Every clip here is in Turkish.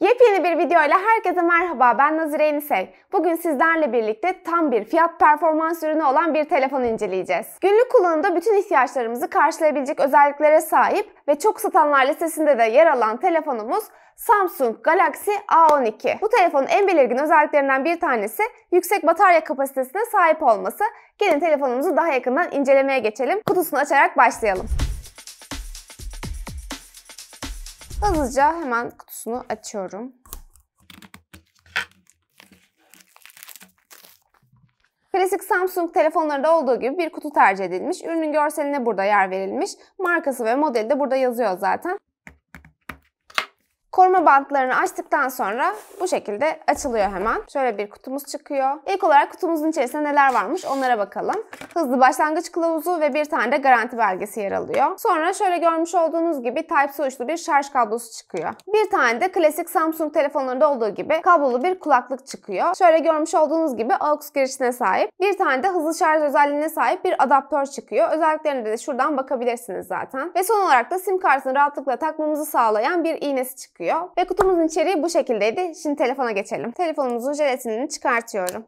Yepyeni bir video ile herkese merhaba. Ben Nazire Yenisev. Bugün sizlerle birlikte tam bir fiyat performans ürünü olan bir telefon inceleyeceğiz. Günlük kullanımda bütün ihtiyaçlarımızı karşılayabilecek özelliklere sahip ve çok satanlar listesinde de yer alan telefonumuz Samsung Galaxy A12. Bu telefonun en belirgin özelliklerinden bir tanesi yüksek batarya kapasitesine sahip olması. Gelin telefonumuzu daha yakından incelemeye geçelim. Kutusunu açarak başlayalım. Hızlıca hemen kutusunu açıyorum. Klasik Samsung telefonlarında olduğu gibi bir kutu tercih edilmiş. Ürünün görseline burada yer verilmiş. Markası ve modeli de burada yazıyor zaten. Koruma bantlarını açtıktan sonra bu şekilde açılıyor hemen. Şöyle bir kutumuz çıkıyor. İlk olarak kutumuzun içerisinde neler varmış onlara bakalım. Hızlı başlangıç kılavuzu ve bir tane de garanti belgesi yer alıyor. Sonra şöyle görmüş olduğunuz gibi Type-C uçlu bir şarj kablosu çıkıyor. Bir tane de klasik Samsung telefonlarında olduğu gibi kablolu bir kulaklık çıkıyor. Şöyle görmüş olduğunuz gibi AUX girişine sahip. Bir tane de hızlı şarj özelliğine sahip bir adaptör çıkıyor. Özelliklerine de şuradan bakabilirsiniz zaten. Ve son olarak da sim kartını rahatlıkla takmamızı sağlayan bir iğnesi çıkıyor çıkıyor. Ve kutumuzun içeriği bu şekildeydi. Şimdi telefona geçelim. Telefonumuzun jelatinini çıkartıyorum.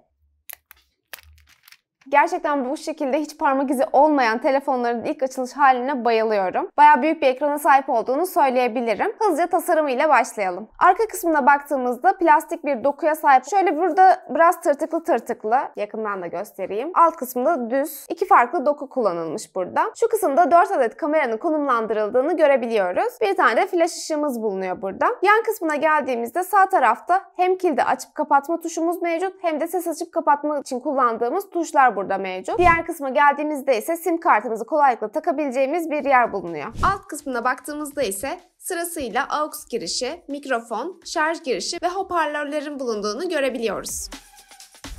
Gerçekten bu şekilde hiç parmak izi olmayan telefonların ilk açılış haline bayılıyorum. Baya büyük bir ekrana sahip olduğunu söyleyebilirim. Hızlıca tasarımıyla başlayalım. Arka kısmına baktığımızda plastik bir dokuya sahip. Şöyle burada biraz tırtıklı tırtıklı. Yakından da göstereyim. Alt kısmında düz. iki farklı doku kullanılmış burada. Şu kısımda 4 adet kameranın konumlandırıldığını görebiliyoruz. Bir tane de flash ışığımız bulunuyor burada. Yan kısmına geldiğimizde sağ tarafta hem kilidi açıp kapatma tuşumuz mevcut hem de ses açıp kapatma için kullandığımız tuşlar burada mevcut. Diğer kısma geldiğimizde ise sim kartımızı kolaylıkla takabileceğimiz bir yer bulunuyor. Alt kısmına baktığımızda ise sırasıyla aux girişi, mikrofon, şarj girişi ve hoparlörlerin bulunduğunu görebiliyoruz.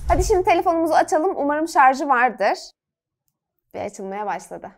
Hadi şimdi telefonumuzu açalım. Umarım şarjı vardır. Ve açılmaya başladı.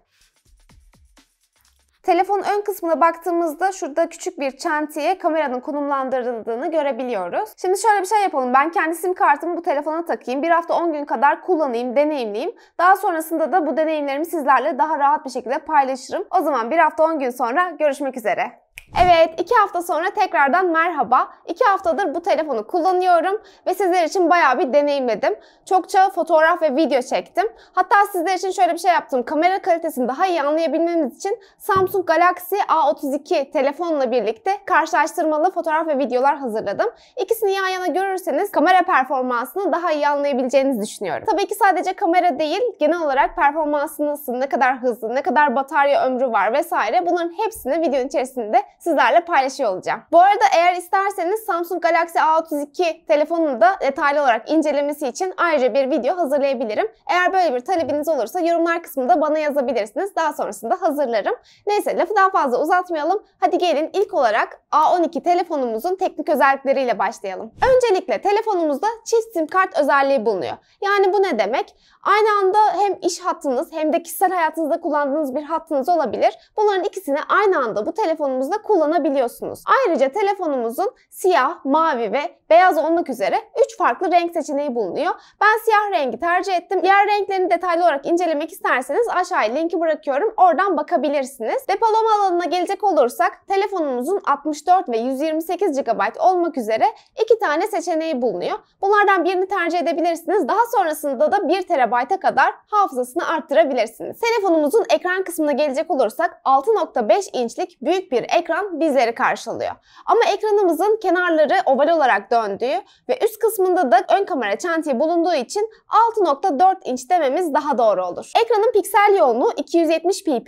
Telefon ön kısmına baktığımızda şurada küçük bir çentiye kameranın konumlandırıldığını görebiliyoruz. Şimdi şöyle bir şey yapalım. Ben kendi sim kartımı bu telefona takayım. Bir hafta 10 gün kadar kullanayım, deneyimleyeyim. Daha sonrasında da bu deneyimlerimi sizlerle daha rahat bir şekilde paylaşırım. O zaman bir hafta 10 gün sonra görüşmek üzere. Evet, iki hafta sonra tekrardan merhaba. İki haftadır bu telefonu kullanıyorum ve sizler için bayağı bir deneyimledim. Çokça fotoğraf ve video çektim. Hatta sizler için şöyle bir şey yaptım. Kamera kalitesini daha iyi anlayabilmeniz için Samsung Galaxy A32 telefonla birlikte karşılaştırmalı fotoğraf ve videolar hazırladım. İkisini yan yana görürseniz kamera performansını daha iyi anlayabileceğinizi düşünüyorum. Tabii ki sadece kamera değil, genel olarak performansı nasıl, ne kadar hızlı, ne kadar batarya ömrü var vesaire bunların hepsini videonun içerisinde sizlerle paylaşıyor olacağım. Bu arada eğer isterseniz Samsung Galaxy A32 telefonunu da detaylı olarak incelemesi için ayrıca bir video hazırlayabilirim. Eğer böyle bir talebiniz olursa yorumlar kısmında bana yazabilirsiniz. Daha sonrasında hazırlarım. Neyse lafı daha fazla uzatmayalım. Hadi gelin ilk olarak A12 telefonumuzun teknik özellikleriyle başlayalım. Öncelikle telefonumuzda çift sim kart özelliği bulunuyor. Yani bu ne demek? Aynı anda hem iş hattınız hem de kişisel hayatınızda kullandığınız bir hattınız olabilir. Bunların ikisini aynı anda bu telefonumuzda kullanabiliyorsunuz. Ayrıca telefonumuzun siyah, mavi ve beyaz olmak üzere 3 farklı renk seçeneği bulunuyor. Ben siyah rengi tercih ettim. Diğer renklerini detaylı olarak incelemek isterseniz aşağıya linki bırakıyorum. Oradan bakabilirsiniz. Depolama alanına gelecek olursak telefonumuzun 64 ve 128 GB olmak üzere 2 tane seçeneği bulunuyor. Bunlardan birini tercih edebilirsiniz. Daha sonrasında da 1 TB'a kadar hafızasını arttırabilirsiniz. Telefonumuzun ekran kısmına gelecek olursak 6.5 inçlik büyük bir ekran ekran bizleri karşılıyor. Ama ekranımızın kenarları oval olarak döndüğü ve üst kısmında da ön kamera çantiyi bulunduğu için 6.4 inç dememiz daha doğru olur. Ekranın piksel yoğunluğu 270 ppi,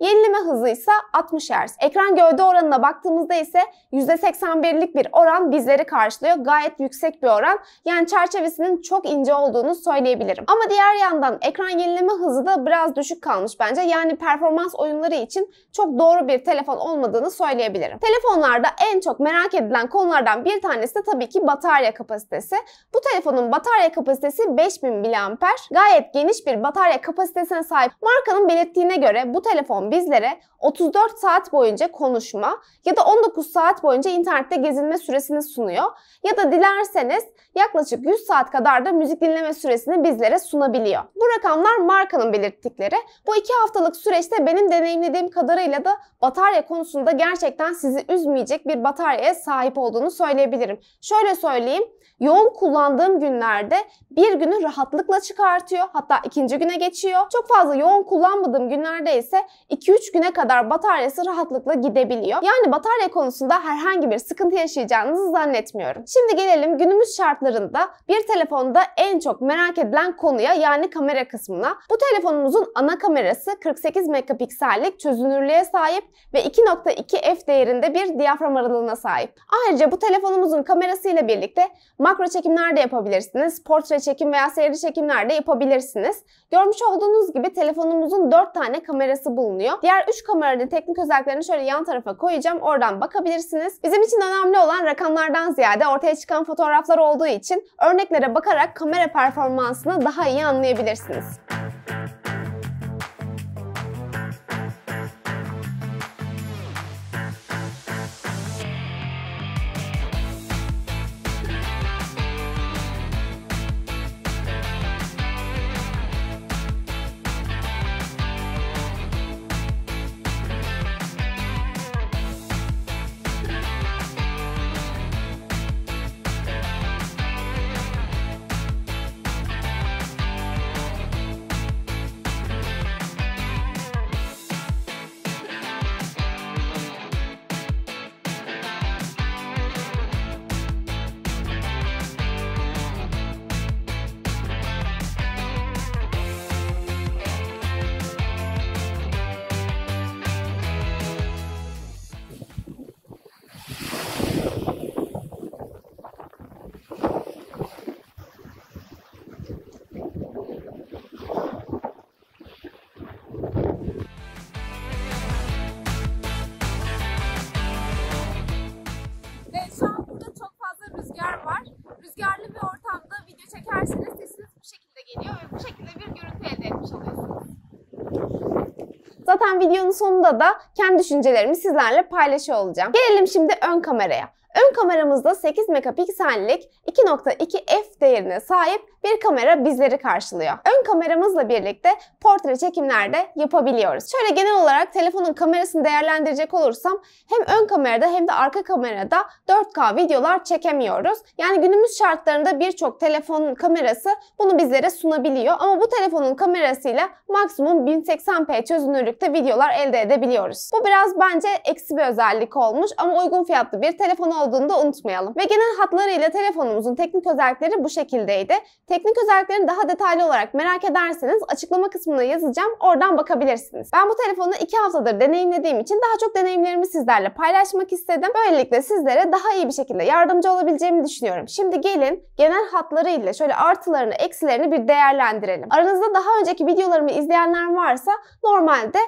yenileme hızı ise 60 Hz. Ekran gövde oranına baktığımızda ise %81'lik bir oran bizleri karşılıyor. Gayet yüksek bir oran. Yani çerçevesinin çok ince olduğunu söyleyebilirim. Ama diğer yandan ekran yenileme hızı da biraz düşük kalmış bence. Yani performans oyunları için çok doğru bir telefon olmadığını söyleyebilirim söyleyebilirim. Telefonlarda en çok merak edilen konulardan bir tanesi de tabii ki batarya kapasitesi. Bu telefonun batarya kapasitesi 5000 mAh. Gayet geniş bir batarya kapasitesine sahip. Markanın belirttiğine göre bu telefon bizlere 34 saat boyunca konuşma ya da 19 saat boyunca internette gezinme süresini sunuyor. Ya da dilerseniz yaklaşık 100 saat kadar da müzik dinleme süresini bizlere sunabiliyor. Bu rakamlar markanın belirttikleri. Bu iki haftalık süreçte benim deneyimlediğim kadarıyla da batarya konusunda gerçekten gerçekten sizi üzmeyecek bir bataryaya sahip olduğunu söyleyebilirim. Şöyle söyleyeyim. Yoğun kullandığım günlerde bir günü rahatlıkla çıkartıyor. Hatta ikinci güne geçiyor. Çok fazla yoğun kullanmadığım günlerde ise 2-3 güne kadar bataryası rahatlıkla gidebiliyor. Yani batarya konusunda herhangi bir sıkıntı yaşayacağınızı zannetmiyorum. Şimdi gelelim günümüz şartlarında bir telefonda en çok merak edilen konuya yani kamera kısmına. Bu telefonumuzun ana kamerası 48 megapiksellik çözünürlüğe sahip ve 2.2 f değerinde bir diyafram aralığına sahip. Ayrıca bu telefonumuzun kamerası ile birlikte makro çekimler de yapabilirsiniz. Portre çekim veya seri çekimler de yapabilirsiniz. Görmüş olduğunuz gibi telefonumuzun 4 tane kamerası bulunuyor. Diğer 3 kameranın teknik özelliklerini şöyle yan tarafa koyacağım. Oradan bakabilirsiniz. Bizim için önemli olan rakamlardan ziyade ortaya çıkan fotoğraflar olduğu için örneklere bakarak kamera performansını daha iyi anlayabilirsiniz. Zaten videonun sonunda da kendi düşüncelerimi sizlerle paylaşıyor olacağım. Gelelim şimdi ön kameraya. Ön kameramızda 8 megapiksellik 2.2 f değerine sahip bir kamera bizleri karşılıyor. Ön kameramızla birlikte portre çekimlerde yapabiliyoruz. Şöyle genel olarak telefonun kamerasını değerlendirecek olursam hem ön kamerada hem de arka kamerada 4K videolar çekemiyoruz. Yani günümüz şartlarında birçok telefonun kamerası bunu bizlere sunabiliyor ama bu telefonun kamerasıyla maksimum 1080p çözünürlükte videolar elde edebiliyoruz. Bu biraz bence eksi bir özellik olmuş ama uygun fiyatlı bir telefon olduğunu da unutmayalım. Ve genel hatlarıyla telefonumuzun teknik özellikleri bu şekildeydi. Teknik özelliklerini daha detaylı olarak merak ederseniz açıklama kısmına yazacağım. Oradan bakabilirsiniz. Ben bu telefonu 2 haftadır deneyimlediğim için daha çok deneyimlerimi sizlerle paylaşmak istedim. Böylelikle sizlere daha iyi bir şekilde yardımcı olabileceğimi düşünüyorum. Şimdi gelin genel hatlarıyla şöyle artılarını eksilerini bir değerlendirelim. Aranızda daha önceki videolarımı izleyenler varsa normalde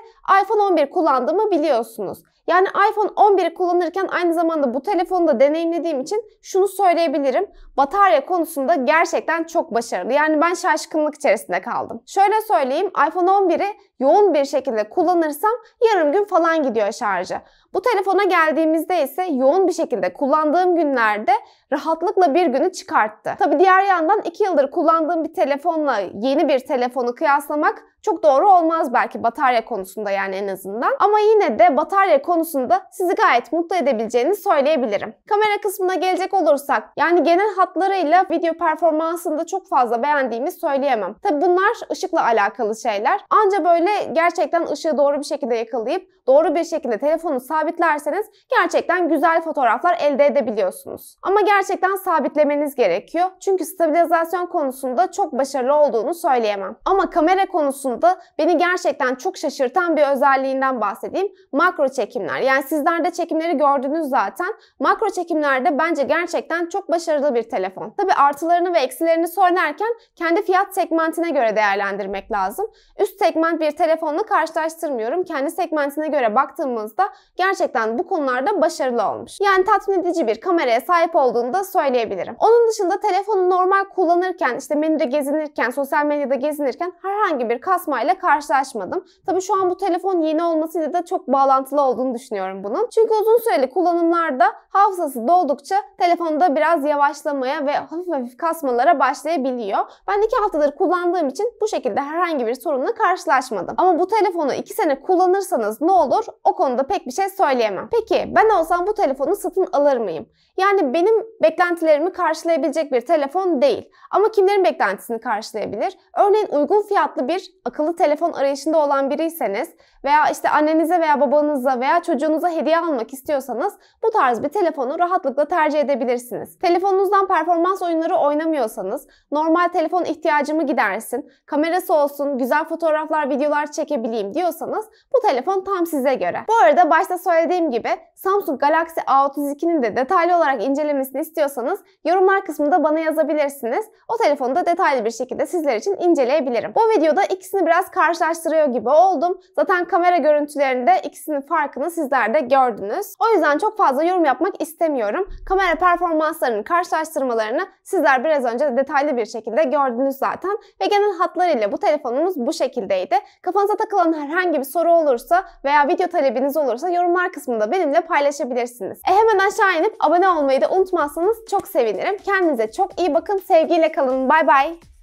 iPhone 11 kullandığımı biliyorsunuz. Yani iPhone 11'i kullanırken aynı zamanda bu telefonu da deneyimlediğim için şunu söyleyebilirim. Batarya konusunda gerçekten çok çok başarılı. Yani ben şaşkınlık içerisinde kaldım. Şöyle söyleyeyim iPhone 11'i yoğun bir şekilde kullanırsam yarım gün falan gidiyor şarjı. Bu telefona geldiğimizde ise yoğun bir şekilde kullandığım günlerde rahatlıkla bir günü çıkarttı. Tabi diğer yandan 2 yıldır kullandığım bir telefonla yeni bir telefonu kıyaslamak çok doğru olmaz belki batarya konusunda yani en azından. Ama yine de batarya konusunda sizi gayet mutlu edebileceğini söyleyebilirim. Kamera kısmına gelecek olursak yani genel hatlarıyla video performansında çok fazla beğendiğimi söyleyemem. Tabi bunlar ışıkla alakalı şeyler. Anca böyle gerçekten ışığı doğru bir şekilde yakalayıp doğru bir şekilde telefonu sabitlerseniz gerçekten güzel fotoğraflar elde edebiliyorsunuz. Ama gerçekten sabitlemeniz gerekiyor. Çünkü stabilizasyon konusunda çok başarılı olduğunu söyleyemem. Ama kamera konusunda konusunda beni gerçekten çok şaşırtan bir özelliğinden bahsedeyim. Makro çekimler. Yani sizlerde çekimleri gördünüz zaten. Makro çekimlerde bence gerçekten çok başarılı bir telefon. Tabi artılarını ve eksilerini söylerken kendi fiyat segmentine göre değerlendirmek lazım. Üst segment bir telefonla karşılaştırmıyorum. Kendi segmentine göre baktığımızda gerçekten bu konularda başarılı olmuş. Yani tatmin edici bir kameraya sahip olduğunu da söyleyebilirim. Onun dışında telefonu normal kullanırken, işte menüde gezinirken, sosyal medyada gezinirken herhangi bir kas kasmayla karşılaşmadım. Tabii şu an bu telefon yeni olmasıyla da çok bağlantılı olduğunu düşünüyorum bunun. Çünkü uzun süreli kullanımlarda hafızası doldukça telefonda biraz yavaşlamaya ve hafif hafif kasmalara başlayabiliyor. Ben 2 haftadır kullandığım için bu şekilde herhangi bir sorunla karşılaşmadım. Ama bu telefonu 2 sene kullanırsanız ne olur o konuda pek bir şey söyleyemem. Peki ben olsam bu telefonu satın alır mıyım? Yani benim beklentilerimi karşılayabilecek bir telefon değil. Ama kimlerin beklentisini karşılayabilir? Örneğin uygun fiyatlı bir akıllı telefon arayışında olan biriyseniz veya işte annenize veya babanıza veya çocuğunuza hediye almak istiyorsanız bu tarz bir telefonu rahatlıkla tercih edebilirsiniz. Telefonunuzdan performans oyunları oynamıyorsanız normal telefon ihtiyacımı gidersin, kamerası olsun, güzel fotoğraflar, videolar çekebileyim diyorsanız bu telefon tam size göre. Bu arada başta söylediğim gibi Samsung Galaxy A32'nin de detaylı olarak incelemesini istiyorsanız yorumlar kısmında bana yazabilirsiniz. O telefonu da detaylı bir şekilde sizler için inceleyebilirim. Bu videoda ikisini ikisini biraz karşılaştırıyor gibi oldum. Zaten kamera görüntülerinde ikisinin farkını sizler de gördünüz. O yüzden çok fazla yorum yapmak istemiyorum. Kamera performanslarının karşılaştırmalarını sizler biraz önce de detaylı bir şekilde gördünüz zaten. Ve genel hatlarıyla bu telefonumuz bu şekildeydi. Kafanıza takılan herhangi bir soru olursa veya video talebiniz olursa yorumlar kısmında benimle paylaşabilirsiniz. E hemen aşağı inip abone olmayı da unutmazsanız çok sevinirim. Kendinize çok iyi bakın. Sevgiyle kalın. Bay bay.